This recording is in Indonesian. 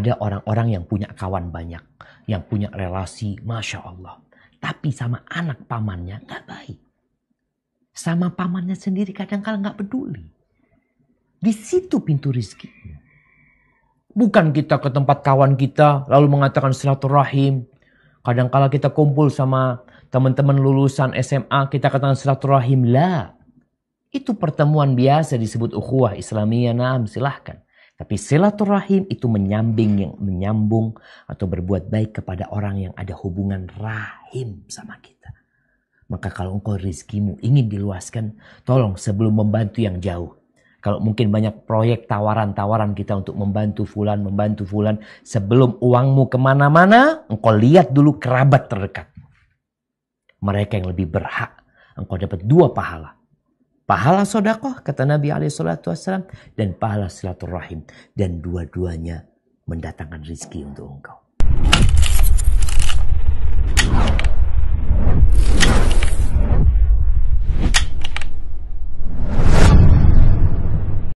ada orang-orang yang punya kawan banyak, yang punya relasi, masya Allah. Tapi sama anak pamannya nggak baik. Sama pamannya sendiri kadang-kala nggak peduli. Di situ pintu rizki. Bukan kita ke tempat kawan kita lalu mengatakan silaturahim. Kadangkala kita kumpul sama teman-teman lulusan SMA kita katakan silaturahim. Lah, itu pertemuan biasa disebut ukhuwah Islamiyah. Nah, silahkan. Tapi silaturahim itu menyambing yang menyambung atau berbuat baik kepada orang yang ada hubungan rahim sama kita. Maka kalau engkau rizkimu ingin diluaskan, tolong sebelum membantu yang jauh. Kalau mungkin banyak proyek tawaran-tawaran kita untuk membantu fulan, membantu fulan. Sebelum uangmu kemana-mana, engkau lihat dulu kerabat terdekat. Mereka yang lebih berhak. Engkau dapat dua pahala pahala sodakoh kata Nabi SAW dan pahala silaturahim dan dua-duanya mendatangkan rizki untuk engkau.